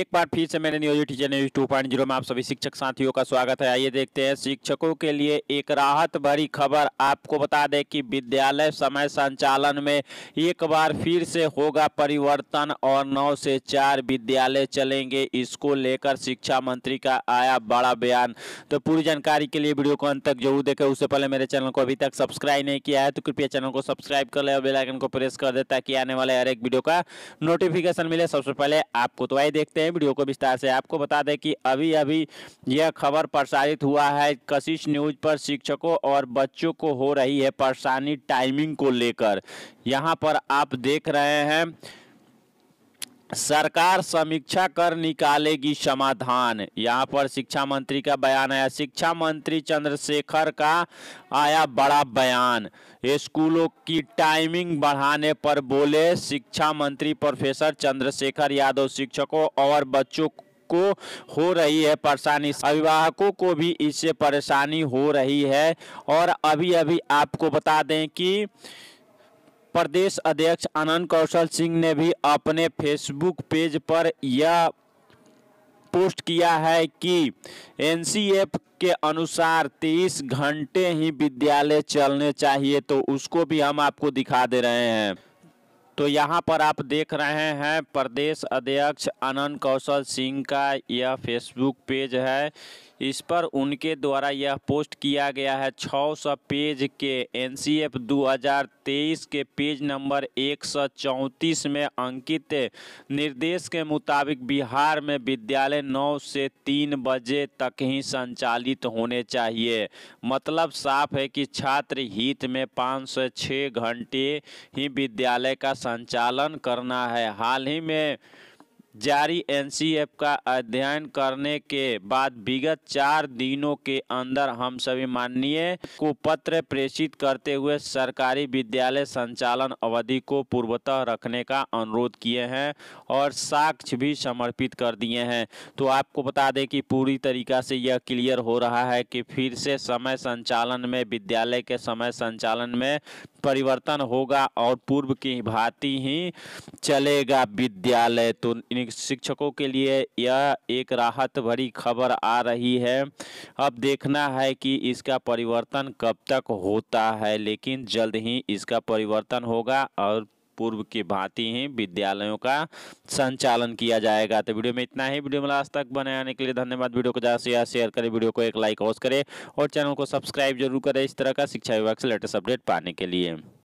एक बार फिर से मेरे नियोजित teacher news two point zero में आप सभी शिक्षक साथियों का स्वागत है आइए देखते हैं शिक्षकों के लिए एक राहत भरी खबर आपको बता दें कि विद्यालय समय संचालन में एक बार फिर से होगा परिवर्तन और नौ से चार विद्यालय चलेंगे इसको लेकर शिक्षा मंत्री का आया बड़ा बयान तो पूरी जानकारी के लिए वीडियो को अंत तक जरूर देखें उससे पहले मेरे चैनल को अभी तक सब्सक्राइब नहीं किया है तो कृपया चैनल को सब्सक्राइब कर ले और बेलाइकन को प्रेस कर दे ताकि आने वाले हर एक वीडियो का नोटिफिकेशन मिले सबसे पहले आपको तो आइए देखते हैं वीडियो को विस्तार से आपको बता दें कि अभी अभी यह खबर प्रसारित हुआ है कशिश न्यूज पर शिक्षकों और बच्चों को हो रही है परेशानी टाइमिंग को लेकर यहाँ पर आप देख रहे हैं सरकार समीक्षा कर निकालेगी समाधान यहाँ पर शिक्षा मंत्री का बयान आया शिक्षा मंत्री चंद्रशेखर का आया बड़ा बयान स्कूलों की टाइमिंग बढ़ाने पर बोले शिक्षा मंत्री प्रोफेसर चंद्रशेखर यादव शिक्षकों और बच्चों को हो रही है परेशानी अभिभावकों को भी इससे परेशानी हो रही है और अभी अभी आपको बता दें कि प्रदेश अध्यक्ष अनंत कौशल सिंह ने भी अपने फेसबुक पेज पर यह पोस्ट किया है कि एनसीएफ के अनुसार तीस घंटे ही विद्यालय चलने चाहिए तो उसको भी हम आपको दिखा दे रहे हैं तो यहाँ पर आप देख रहे हैं प्रदेश अध्यक्ष अनंत कौशल सिंह का यह फेसबुक पेज है इस पर उनके द्वारा यह पोस्ट किया गया है 600 पेज के एन 2023 के पेज नंबर 134 में अंकित निर्देश के मुताबिक बिहार में विद्यालय 9 से 3 बजे तक ही संचालित होने चाहिए मतलब साफ है कि छात्र हित में पाँच से छः घंटे ही विद्यालय का संचालन करना है हाल ही में जारी एनसीएफ का अध्ययन करने के बाद विगत चार दिनों के अंदर हम सभी माननीय को पत्र प्रेषित करते हुए सरकारी विद्यालय संचालन अवधि को पूर्वतः रखने का अनुरोध किए हैं और साक्ष्य भी समर्पित कर दिए हैं तो आपको बता दें कि पूरी तरीका से यह क्लियर हो रहा है कि फिर से समय संचालन में विद्यालय के समय संचालन में परिवर्तन होगा और पूर्व की भांति ही चलेगा विद्यालय तो इन शिक्षकों के लिए यह एक राहत भरी खबर आ रही है अब देखना है कि इसका परिवर्तन कब तक होता है लेकिन जल्द ही इसका परिवर्तन होगा और पूर्व के भांति ही विद्यालयों का संचालन किया जाएगा तो वीडियो में इतना ही वीडियो में लास्ट तक आने के लिए धन्यवाद वीडियो को ज़्यादा से ज़्यादा शेयर करें वीडियो को एक लाइक हौस करें और चैनल को सब्सक्राइब जरूर करें इस तरह का शिक्षा विभाग से लेटेस्ट अपडेट पाने के लिए